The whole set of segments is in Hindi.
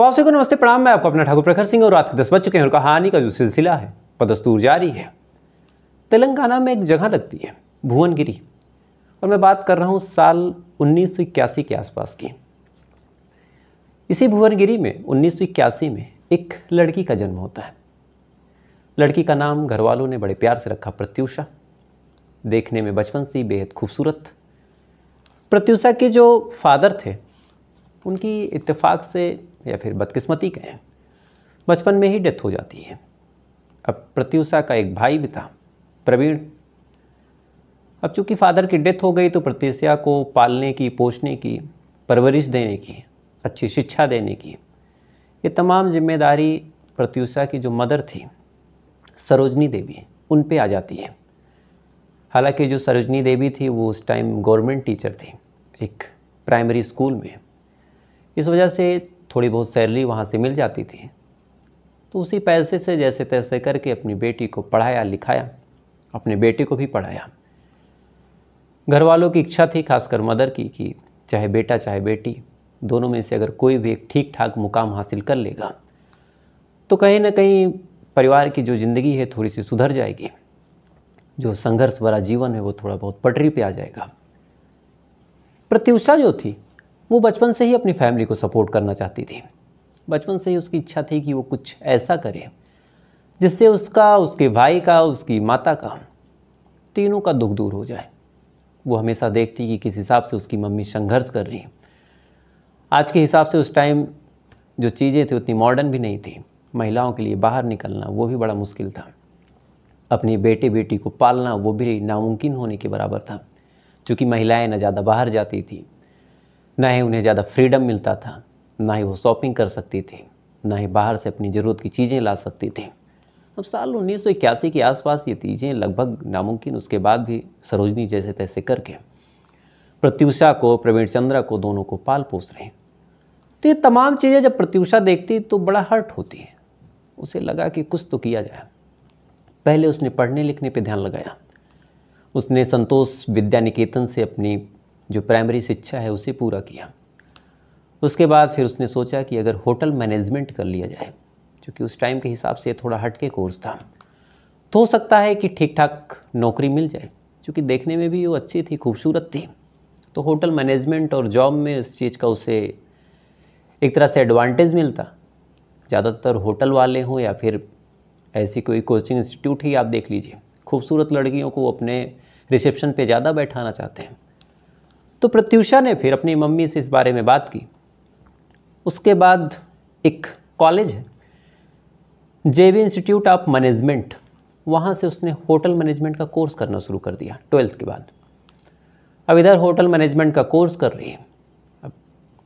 तो आपसे को नमस्ते प्रणाम मैं आपको अपना ठाकुर प्रखर सिंह और रात के दस बज चुके हैं और कहानी का जो सिलसिला है बदस्तूर जारी है तेलंगाना में एक जगह लगती है भुवनगिरी और मैं बात कर रहा हूँ साल उन्नीस के आसपास की इसी भुवनगिरी में उन्नीस में एक लड़की का जन्म होता है लड़की का नाम घर वालों ने बड़े प्यार से रखा प्रत्युषा देखने में बचपन से ही बेहद खूबसूरत प्रत्युषा के जो फादर थे उनकी इत्तेफाक से या फिर बदकिस्मती कहें बचपन में ही डेथ हो जाती है अब प्रत्युषा का एक भाई भी था प्रवीण अब चूंकि फादर की डेथ हो गई तो प्रत्युषा को पालने की पोषने की परवरिश देने की अच्छी शिक्षा देने की ये तमाम जिम्मेदारी प्रत्युषा की जो मदर थी सरोजनी देवी उन पे आ जाती है हालांकि जो सरोजनी देवी थी वो उस टाइम गवर्नमेंट टीचर थी एक प्राइमरी स्कूल में इस वजह से थोड़ी बहुत सैलरी वहाँ से मिल जाती थी तो उसी पैसे से जैसे तैसे करके अपनी बेटी को पढ़ाया लिखाया अपने बेटे को भी पढ़ाया घर वालों की इच्छा थी खासकर मदर की कि चाहे बेटा चाहे बेटी दोनों में से अगर कोई भी एक ठीक ठाक मुकाम हासिल कर लेगा तो कहीं ना कहीं परिवार की जो ज़िंदगी है थोड़ी सी सुधर जाएगी जो संघर्ष वाला जीवन है वो थोड़ा बहुत पटरी पे आ जाएगा प्रत्युषा जो थी वो बचपन से ही अपनी फैमिली को सपोर्ट करना चाहती थी बचपन से ही उसकी इच्छा थी कि वो कुछ ऐसा करे जिससे उसका उसके भाई का उसकी माता का तीनों का दुख दूर हो जाए वो हमेशा देखती कि किस हिसाब से उसकी मम्मी संघर्ष कर रही है आज के हिसाब से उस टाइम जो चीज़ें थी उतनी मॉडर्न भी नहीं थी महिलाओं के लिए बाहर निकलना वो भी बड़ा मुश्किल था अपनी बेटे बेटी को पालना वो भी नामुमकिन होने के बराबर था क्योंकि महिलाएं ना ज़्यादा बाहर जाती थी ना ही उन्हें ज़्यादा फ्रीडम मिलता था ना ही वो शॉपिंग कर सकती थी ना ही बाहर से अपनी ज़रूरत की चीज़ें ला सकती थी अब साल उन्नीस के आसपास ये चीज़ें लगभग नामुमकिन उसके बाद भी सरोजनी जैसे तैसे करके प्रत्युषा को प्रवीण चंद्रा को दोनों को पाल पोस रहे तो ये तमाम चीज़ें जब प्रत्युषा देखती तो बड़ा हर्ट होती है उसे लगा कि कुछ तो किया जाए पहले उसने पढ़ने लिखने पर ध्यान लगाया उसने संतोष विद्या निकेतन से अपनी जो प्राइमरी शिक्षा है उसे पूरा किया उसके बाद फिर उसने सोचा कि अगर होटल मैनेजमेंट कर लिया जाए क्योंकि उस टाइम के हिसाब से थोड़ा हटके कोर्स था तो हो सकता है कि ठीक ठाक नौकरी मिल जाए क्योंकि देखने में भी वो अच्छी थी खूबसूरत थी तो होटल मैनेजमेंट और जॉब में इस चीज़ का उसे एक तरह से एडवांटेज मिलता ज़्यादातर होटल वाले हों या फिर ऐसी कोई कोचिंग इंस्टीट्यूट ही आप देख लीजिए खूबसूरत लड़कियों को अपने रिसेप्शन पे ज़्यादा बैठाना चाहते हैं तो प्रत्यूषा ने फिर अपनी मम्मी से इस बारे में बात की उसके बाद एक कॉलेज है जेबी इंस्टीट्यूट ऑफ मैनेजमेंट वहाँ से उसने होटल मैनेजमेंट का कोर्स करना शुरू कर दिया ट्वेल्थ के बाद अब इधर होटल मैनेजमेंट का कोर्स कर रही है अब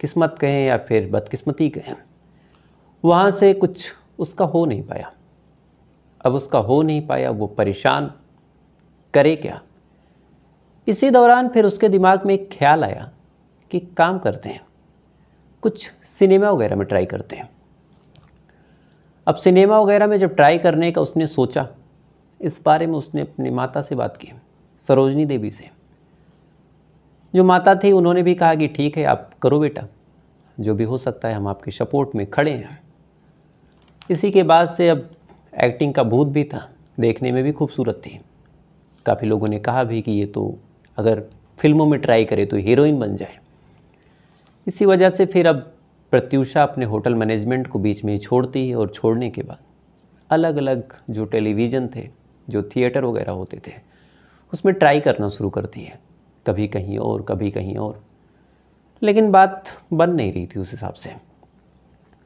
किस्मत कहें या फिर बदकिस्मती कहें वहाँ से कुछ उसका हो नहीं पाया अब उसका हो नहीं पाया वो परेशान करे क्या इसी दौरान फिर उसके दिमाग में एक ख्याल आया कि काम करते हैं कुछ सिनेमा वगैरह में ट्राई करते हैं अब सिनेमा वगैरह में जब ट्राई करने का उसने सोचा इस बारे में उसने अपनी माता से बात की सरोजनी देवी से जो माता थी उन्होंने भी कहा कि ठीक है आप करो बेटा जो भी हो सकता है हम आपके सपोर्ट में खड़े हैं इसी के बाद से अब एक्टिंग का भूत भी था देखने में भी खूबसूरत थी काफ़ी लोगों ने कहा भी कि ये तो अगर फिल्मों में ट्राई करे तो हीरोइन बन जाए इसी वजह से फिर अब प्रत्यूषा अपने होटल मैनेजमेंट को बीच में ही छोड़ती है और छोड़ने के बाद अलग अलग जो टेलीविज़न थे जो थिएटर वगैरह होते थे उसमें ट्राई करना शुरू करती है कभी कहीं और कभी कहीं और लेकिन बात बन नहीं रही थी उस हिसाब से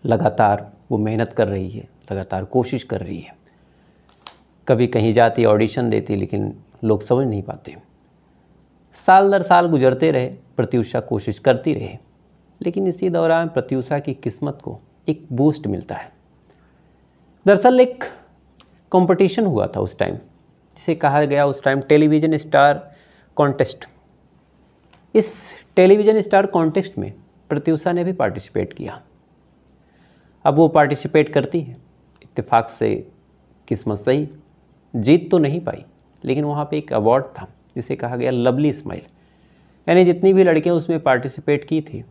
लगातार वो मेहनत कर रही है लगातार कोशिश कर रही है कभी कहीं जाती ऑडिशन देती लेकिन लोग समझ नहीं पाते साल दर साल गुजरते रहे प्रत्यूषा कोशिश करती रहे लेकिन इसी दौरान प्रत्यूषा की किस्मत को एक बूस्ट मिलता है दरअसल एक कंपटीशन हुआ था उस टाइम जिसे कहा गया उस टाइम टेलीविज़न स्टार कॉन्टेस्ट इस टेलीविज़न स्टार कॉन्टेस्ट में प्रत्यूषा ने भी पार्टिसिपेट किया अब वो पार्टिसिपेट करती है इतफ़ाक से किस्मत सही जीत तो नहीं पाई लेकिन वहाँ पे एक अवार्ड था जिसे कहा गया लवली स्माइल यानी जितनी भी लड़कियाँ उसमें पार्टिसिपेट की थी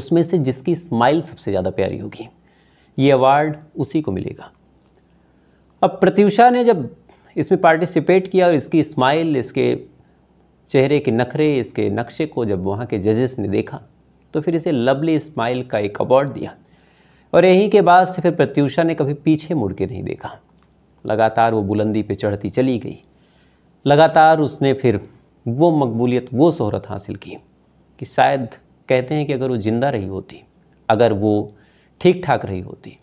उसमें से जिसकी स्माइल सबसे ज़्यादा प्यारी होगी ये अवार्ड उसी को मिलेगा अब प्रत्युषा ने जब इसमें पार्टिसिपेट किया और इसकी स्माइल इसके चेहरे के नखरे इसके नक्शे को जब वहाँ के जजेस ने देखा तो फिर इसे लवली स्माइल का एक अवार्ड दिया और यहीं के बाद से फिर प्रत्युषा ने कभी पीछे मुड़ के नहीं देखा लगातार वो बुलंदी पे चढ़ती चली गई लगातार उसने फिर वो मकबूलियत वो शहरत हासिल की कि शायद कहते हैं कि अगर वो ज़िंदा रही होती अगर वो ठीक ठाक रही होती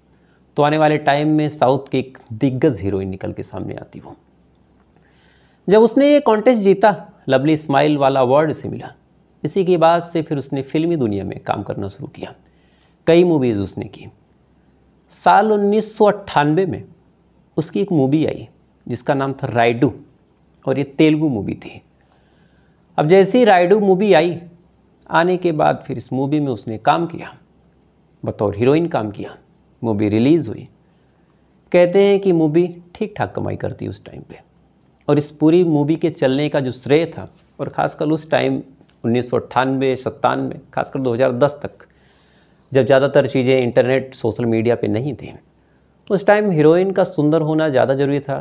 तो आने वाले टाइम में साउथ की एक दिग्गज हीरोइन निकल के सामने आती वो जब उसने ये कॉन्टेस्ट जीता लवली स्माइल वाला अवार्ड से मिला इसी के बाद से फिर उसने फिल्मी दुनिया में काम करना शुरू किया कई मूवीज़ उसने की साल उन्नीस में उसकी एक मूवी आई जिसका नाम था राइडू और ये तेलुगु मूवी थी अब जैसे ही रायडू मूवी आई आने के बाद फिर इस मूवी में उसने काम किया बतौर हीरोइन काम किया मूवी रिलीज़ हुई कहते हैं कि मूवी ठीक ठाक कमाई करती उस टाइम पे और इस पूरी मूवी के चलने का जो श्रेय था और ख़ासकर उस टाइम उन्नीस सौ अट्ठानवे सत्तानवे खासकर 2010 तक जब ज़्यादातर चीज़ें इंटरनेट सोशल मीडिया पे नहीं थी उस टाइम हीरोइन का सुंदर होना ज़्यादा ज़रूरी था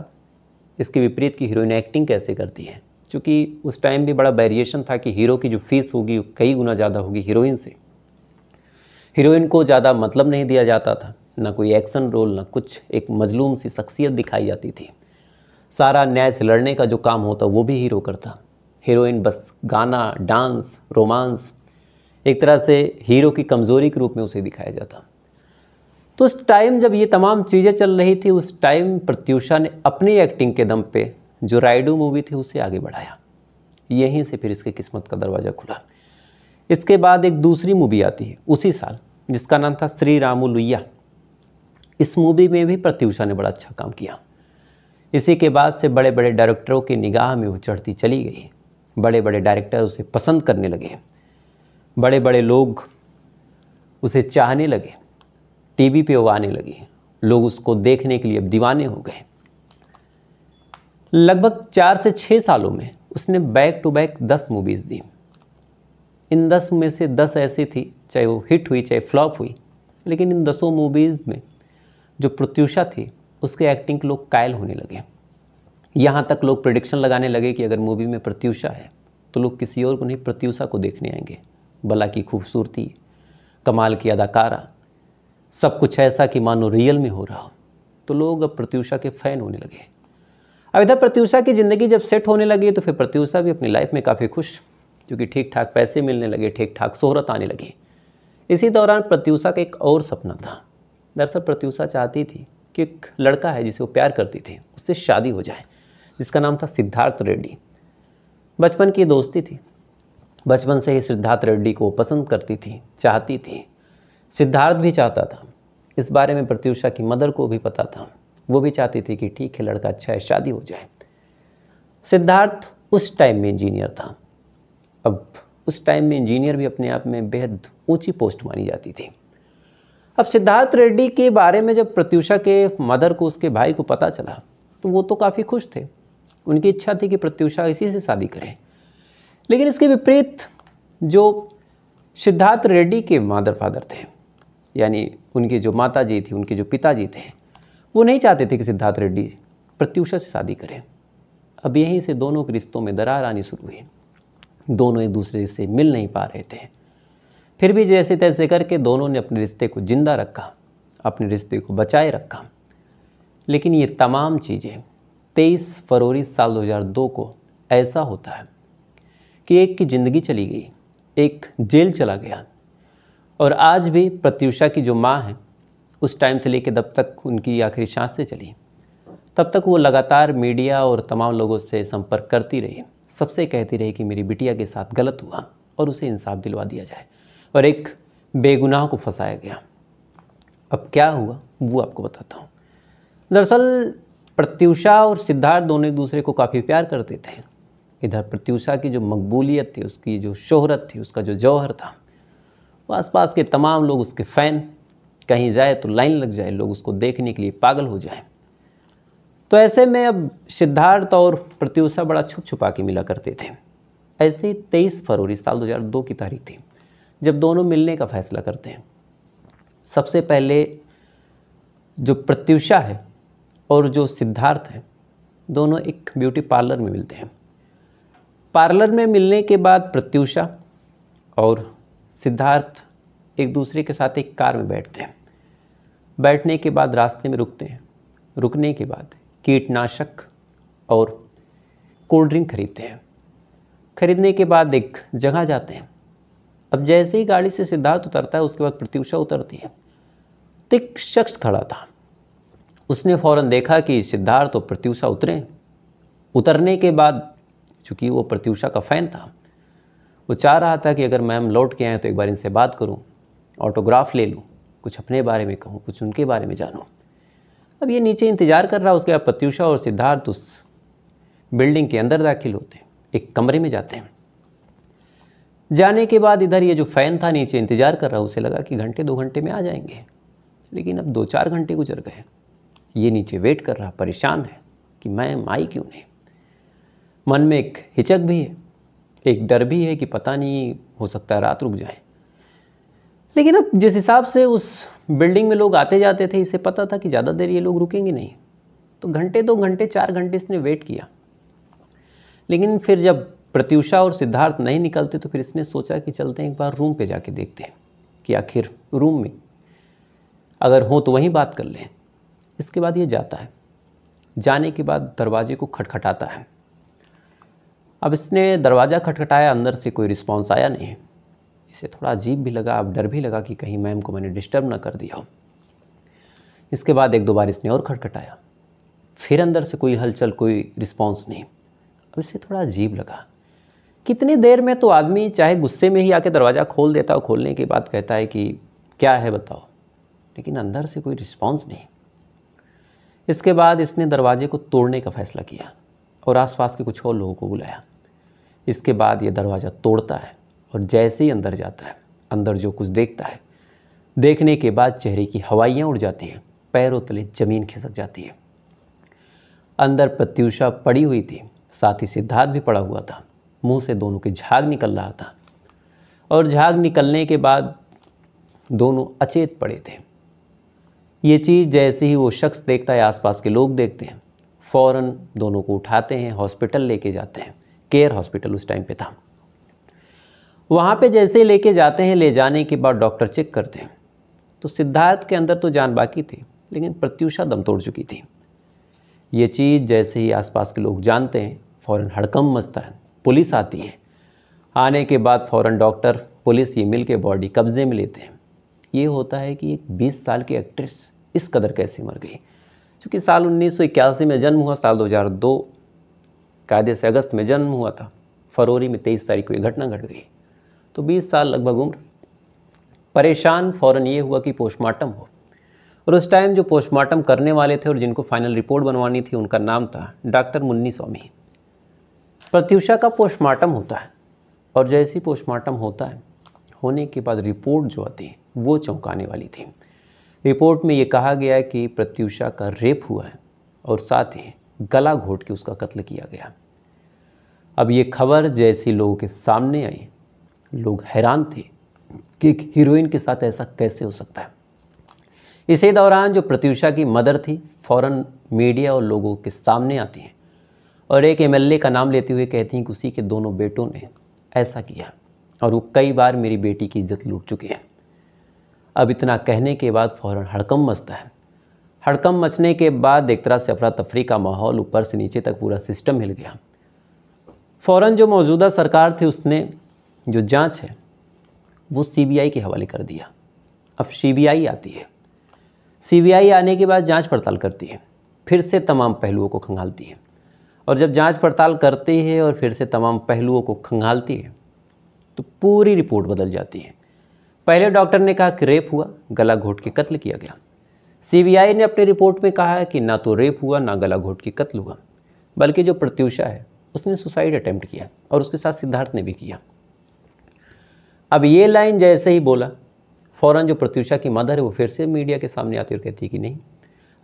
इसके विपरीत की हीरोइन एक्टिंग कैसे करती है क्योंकि उस टाइम भी बड़ा वेरिएशन था कि हीरो की जो फीस होगी कई गुना ज़्यादा होगी हीरोइन से हीरोइन को ज़्यादा मतलब नहीं दिया जाता था ना कोई एक्शन रोल ना कुछ एक मजलूम सी शख्सियत दिखाई जाती थी सारा न्याय से लड़ने का जो काम होता वो भी हीरो करता हीरोइन बस गाना डांस रोमांस एक तरह से हीरो की कमज़ोरी के रूप में उसे दिखाया जाता तो उस टाइम जब ये तमाम चीज़ें चल रही थी उस टाइम प्रत्यूषा ने अपनी एक्टिंग के दम पे जो राइडू मूवी थी उसे आगे बढ़ाया यहीं से फिर इसके किस्मत का दरवाज़ा खुला इसके बाद एक दूसरी मूवी आती है उसी साल जिसका नाम था श्री रामू लुइया इस मूवी में भी प्रत्यूषा ने बड़ा अच्छा काम किया इसी के बाद से बड़े बड़े डायरेक्टरों की निगाह में वो चढ़ती चली गई बड़े बड़े डायरेक्टर उसे पसंद करने लगे बड़े बड़े लोग उसे चाहने लगे टीवी पे वो आने लगी लोग उसको देखने के लिए अब दीवाने हो गए लगभग चार से छः सालों में उसने बैक टू बैक दस मूवीज़ दी इन दस में से दस ऐसी थी चाहे वो हिट हुई चाहे फ्लॉप हुई लेकिन इन दसों मूवीज़ में जो प्रत्यूषा थी उसके एक्टिंग के लोग कायल होने लगे यहाँ तक लोग प्रडिक्शन लगाने लगे कि अगर मूवी में प्रत्युषा है तो लोग किसी और को नहीं प्रत्युषा को देखने आएंगे बला की खूबसूरती कमाल की अदाकारा सब कुछ ऐसा कि मानो रियल में हो रहा हो तो लोग अब प्रत्यूषा के फ़ैन होने लगे अब इधर प्रत्यूषा की ज़िंदगी जब सेट होने लगी तो फिर प्रत्यूषा भी अपनी लाइफ में काफ़ी खुश क्योंकि ठीक ठाक पैसे मिलने लगे ठीक ठाक शोहरत आने लगी इसी दौरान प्रत्यूषा का एक और सपना था दरअसल प्रत्यूषा चाहती थी कि एक लड़का है जिसे वो प्यार करती थी उससे शादी हो जाए जिसका नाम था सिद्धार्थ रेड्डी बचपन की दोस्ती थी बचपन से ही सिद्धार्थ रेड्डी को पसंद करती थी चाहती थी सिद्धार्थ भी चाहता था इस बारे में प्रत्युषा की मदर को भी पता था वो भी चाहती थी कि ठीक है लड़का अच्छा है शादी हो जाए सिद्धार्थ उस टाइम में इंजीनियर था अब उस टाइम में इंजीनियर भी अपने आप में बेहद ऊंची पोस्ट मानी जाती थी अब सिद्धार्थ रेड्डी के बारे में जब प्रत्युषा के मदर को उसके भाई को पता चला तो वो तो काफ़ी खुश थे उनकी इच्छा थी कि प्रत्युषा इसी से शादी करें लेकिन इसके विपरीत जो सिद्धार्थ रेड्डी के मादर फादर थे यानी उनकी जो माता जी थी उनके जो पिताजी थे वो नहीं चाहते थे कि सिद्धार्थ रेड्डी प्रत्यूषा से शादी करें अब यहीं से दोनों के रिश्तों में दरार आनी शुरू हुई दोनों एक दूसरे से मिल नहीं पा रहे थे फिर भी जैसे तैसे करके दोनों ने अपने रिश्ते को ज़िंदा रखा अपने रिश्ते को बचाए रखा लेकिन ये तमाम चीज़ें तेईस फरवरी साल 2002 को ऐसा होता है कि एक की ज़िंदगी चली गई एक जेल चला गया और आज भी प्रत्युषा की जो माँ है उस टाइम से लेकर तब तक उनकी आखिरी सांस से चली तब तक वो लगातार मीडिया और तमाम लोगों से संपर्क करती रही सबसे कहती रही कि मेरी बिटिया के साथ गलत हुआ और उसे इंसाफ दिलवा दिया जाए और एक बेगुनाह को फंसाया गया अब क्या हुआ वो आपको बताता हूँ दरअसल प्रत्युषा और सिद्धार्थ दोनों एक दूसरे को काफ़ी प्यार करते थे इधर प्रत्युषा की जो मकबूलियत थी उसकी जो शोहरत थी उसका जो जौहर था तो आसपास के तमाम लोग उसके फ़ैन कहीं जाए तो लाइन लग जाए लोग उसको देखने के लिए पागल हो जाए तो ऐसे में अब सिद्धार्थ और प्रत्युषा बड़ा छुप छुपा के मिला करते थे ऐसे तेईस फरवरी साल 2002 की तारीख थी जब दोनों मिलने का फैसला करते हैं सबसे पहले जो प्रत्युषा है और जो सिद्धार्थ है दोनों एक ब्यूटी पार्लर में मिलते हैं पार्लर में मिलने के बाद प्रत्युषा और सिद्धार्थ एक दूसरे के साथ एक कार में बैठते हैं बैठने के बाद रास्ते में रुकते हैं रुकने के बाद कीटनाशक और कोल्ड ड्रिंक खरीदते हैं खरीदने के बाद एक जगह जाते हैं अब जैसे ही गाड़ी से सिद्धार्थ उतरता है उसके बाद प्रत्यूषा उतरती है तो एक शख्स खड़ा था उसने फौरन देखा कि सिद्धार्थ और प्रत्यूषा उतरे उतरने के बाद चूँकि वो प्रत्यूषा का फ़ैन था वो चाह रहा था कि अगर मैम लौट के आएँ तो एक बार इनसे बात करूँ ऑटोग्राफ ले लूँ कुछ अपने बारे में कहूँ कुछ उनके बारे में जानूँ अब ये नीचे इंतज़ार कर रहा उसके बाद पत्यूषा और सिद्धार्थ उस बिल्डिंग के अंदर दाखिल होते हैं एक कमरे में जाते हैं जाने के बाद इधर ये जो फ़ैन था नीचे इंतज़ार कर रहा उसे लगा कि घंटे दो घंटे में आ जाएंगे लेकिन अब दो चार घंटे गुजर गए ये नीचे वेट कर रहा परेशान है कि मैम आई क्यों नहीं मन में एक हिचक भी है एक डर भी है कि पता नहीं हो सकता है रात रुक जाए लेकिन अब जिस हिसाब से उस बिल्डिंग में लोग आते जाते थे इसे पता था कि ज़्यादा देर ये लोग रुकेंगे नहीं तो घंटे दो घंटे चार घंटे इसने वेट किया लेकिन फिर जब प्रत्युषा और सिद्धार्थ नहीं निकलते तो फिर इसने सोचा कि चलते हैं एक बार रूम पे जाके देखते हैं कि आखिर रूम में अगर हो तो वहीं बात कर लें इसके बाद ये जाता है जाने के बाद दरवाजे को खटखटाता है अब इसने दरवाज़ा खटखटाया अंदर से कोई रिस्पॉन्स आया नहीं इसे थोड़ा अजीब भी लगा अब डर भी लगा कि कहीं मैम को मैंने डिस्टर्ब ना कर दिया हो इसके बाद एक दो बार इसने और खटखटाया फिर अंदर से कोई हलचल कोई रिस्पॉन्स नहीं अब इससे थोड़ा अजीब लगा कितनी देर में तो आदमी चाहे गुस्से में ही आके दरवाज़ा खोल देता हो खोलने के बाद कहता है कि क्या है बताओ लेकिन अंदर से कोई रिस्पॉन्स नहीं इसके बाद इसने दरवाजे को तोड़ने का फैसला किया और आसपास के कुछ और लोगों को बुलाया इसके बाद ये दरवाज़ा तोड़ता है और जैसे ही अंदर जाता है अंदर जो कुछ देखता है देखने के बाद चेहरे की हवाइयाँ उड़ जाती हैं पैरों तले ज़मीन खिसक जाती है अंदर प्रत्युषा पड़ी हुई थी साथ ही सिद्धार्थ भी पड़ा हुआ था मुंह से दोनों के झाग निकल रहा था और झाग निकलने के बाद दोनों अचेत पड़े थे ये चीज़ जैसे ही वो शख्स देखता है आसपास के लोग देखते हैं फ़ौर दोनों को उठाते हैं हॉस्पिटल लेके जाते हैं केयर हॉस्पिटल उस टाइम पे था वहाँ पे जैसे लेके जाते हैं ले जाने के बाद डॉक्टर चेक करते हैं तो सिद्धार्थ के अंदर तो जान बाकी थी लेकिन प्रत्यूषा दम तोड़ चुकी थी ये चीज़ जैसे ही आसपास के लोग जानते हैं फ़ौरन हड़कम मचता है पुलिस आती है आने के बाद फ़ौरन डॉक्टर पुलिस ये मिल के बॉडी कब्ज़े में लेते हैं ये होता है कि एक बीस साल की एक्ट्रेस इस कदर कैसे मर गई चूँकि साल उन्नीस में जन्म हुआ साल 2002 कायदे से अगस्त में जन्म हुआ था फरवरी में तेईस तारीख को ये घटना घट गई तो बीस साल लगभग उम्र परेशान फ़ौरन ये हुआ कि पोस्टमार्टम हो और उस टाइम जो पोस्टमार्टम करने वाले थे और जिनको फाइनल रिपोर्ट बनवानी थी उनका नाम था डॉक्टर मुन्नी स्वामी प्रत्युषा का पोस्टमार्टम होता है और जैसी पोस्टमार्टम होता है होने के बाद रिपोर्ट जो आती वो चौंकाने वाली थी रिपोर्ट में ये कहा गया है कि प्रत्युषा का रेप हुआ है और साथ ही गला घोट के उसका कत्ल किया गया अब ये खबर जैसी लोगों के सामने आई लोग हैरान थे कि एक हीरोइन के साथ ऐसा कैसे हो सकता है इसी दौरान जो प्रत्युषा की मदर थी फौरन मीडिया और लोगों के सामने आती हैं और एक एमएलए का नाम लेते हुए कहती हैं कि उसी के दोनों बेटों ने ऐसा किया और वो कई बार मेरी बेटी की इज्जत लूट चुकी है अब इतना कहने के बाद फ़ौरन हड़कम मचता है हड़कम मचने के बाद एक तरह से अफरा तफरी का माहौल ऊपर से नीचे तक पूरा सिस्टम हिल गया फ़ौर जो मौजूदा सरकार थी उसने जो जांच है वो सीबीआई के हवाले कर दिया अब सीबीआई आती है सीबीआई आने के बाद जांच पड़ताल करती है फिर से तमाम पहलुओं को खंगालती है और जब जांच पड़ताल करती है और फिर से तमाम पहलुओं को खंगालती है तो पूरी रिपोर्ट बदल जाती है पहले डॉक्टर ने कहा कि रेप हुआ गला घोट के कत्ल किया गया सीबीआई ने अपनी रिपोर्ट में कहा है कि ना तो रेप हुआ ना गला घोट के कत्ल हुआ बल्कि जो प्रत्युषा है उसने सुसाइड अटैम्प्ट किया और उसके साथ सिद्धार्थ ने भी किया अब ये लाइन जैसे ही बोला फ़ौरन जो प्रत्युषा की मदर है वो फिर से मीडिया के सामने आती और कहती है कि नहीं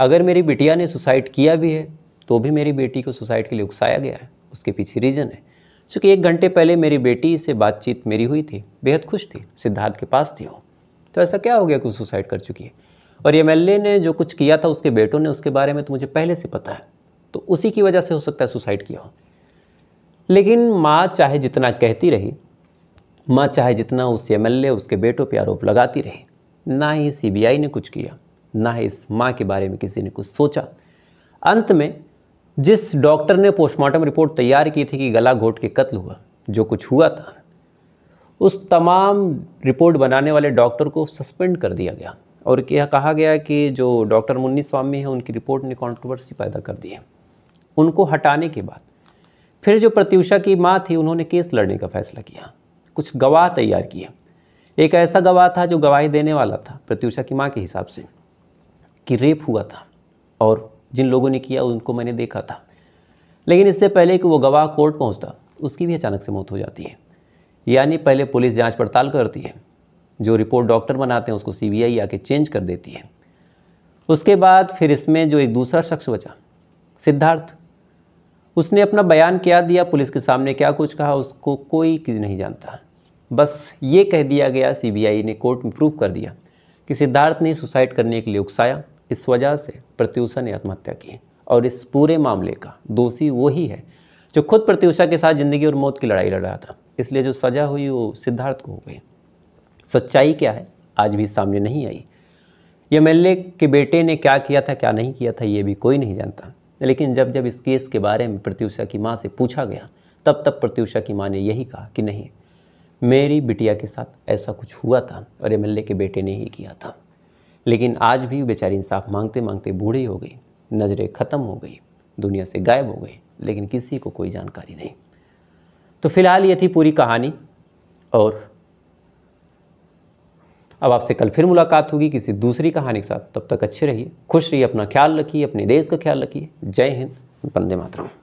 अगर मेरी बिटिया ने सुसाइड किया भी है तो भी मेरी बेटी को सुसाइड के लिए उकसाया गया है उसके पीछे रीज़न है चूँकि एक घंटे पहले मेरी बेटी से बातचीत मेरी हुई थी बेहद खुश थी सिद्धार्थ के पास थी वो तो ऐसा क्या हो गया कि सुसाइड कर चुकी है और एम ने जो कुछ किया था उसके बेटों ने उसके बारे में तो मुझे पहले से पता है तो उसी की वजह से हो सकता है सुसाइड किया हो लेकिन माँ चाहे जितना कहती रही माँ चाहे जितना उस एम उसके बेटों पर आरोप लगाती रही ना ही सी ने कुछ किया ना ही इस माँ के बारे में किसी ने कुछ सोचा अंत में जिस डॉक्टर ने पोस्टमार्टम रिपोर्ट तैयार की थी कि गला घोट के कत्ल हुआ जो कुछ हुआ था उस तमाम रिपोर्ट बनाने वाले डॉक्टर को सस्पेंड कर दिया गया और यह कहा गया कि जो डॉक्टर मुन्नी स्वामी हैं उनकी रिपोर्ट ने कॉन्ट्रोवर्सी पैदा कर दी है उनको हटाने के बाद फिर जो प्रत्यूषा की माँ थी उन्होंने केस लड़ने का फैसला किया कुछ गवाह तैयार किए एक ऐसा गवाह था जो गवाही देने वाला था प्रत्यूषा की माँ के हिसाब से कि रेप हुआ था और जिन लोगों ने किया उनको मैंने देखा था लेकिन इससे पहले कि वो गवाह कोर्ट पहुंचता उसकी भी अचानक से मौत हो जाती है यानी पहले पुलिस जांच पड़ताल करती है जो रिपोर्ट डॉक्टर बनाते हैं उसको आई आके चेंज कर देती है उसके बाद फिर इसमें जो एक दूसरा शख्स बचा सिद्धार्थ उसने अपना बयान क्या दिया पुलिस के सामने क्या कुछ कहा उसको कोई नहीं जानता बस ये कह दिया गया सीबीआई ने कोर्ट में प्रूव कर दिया कि सिद्धार्थ ने सुसाइड करने के लिए उकसाया इस वजह से प्रत्यूषा ने आत्महत्या की और इस पूरे मामले का दोषी वो ही है जो खुद प्रत्यूषा के साथ ज़िंदगी और मौत की लड़ाई लड़ रहा था इसलिए जो सज़ा हुई वो सिद्धार्थ को हो गई सच्चाई क्या है आज भी सामने नहीं आई एम एल के बेटे ने क्या किया था क्या नहीं किया था ये भी कोई नहीं जानता लेकिन जब जब इस केस के बारे में प्रत्यूषा की माँ से पूछा गया तब तब प्रत्यूषा की माँ ने यही कहा कि नहीं मेरी बिटिया के साथ ऐसा कुछ हुआ था और एम के बेटे ने ही किया था लेकिन आज भी बेचारी इंसाफ मांगते मांगते बूढ़ी हो गई नज़रें ख़त्म हो गई दुनिया से गायब हो गई लेकिन किसी को कोई जानकारी नहीं तो फिलहाल ये थी पूरी कहानी और अब आपसे कल फिर मुलाकात होगी किसी दूसरी कहानी के साथ तब तक अच्छे रहिए खुश रहिए अपना ख्याल रखिए अपने देश का ख्याल रखिए जय हिंद बंदे मातरम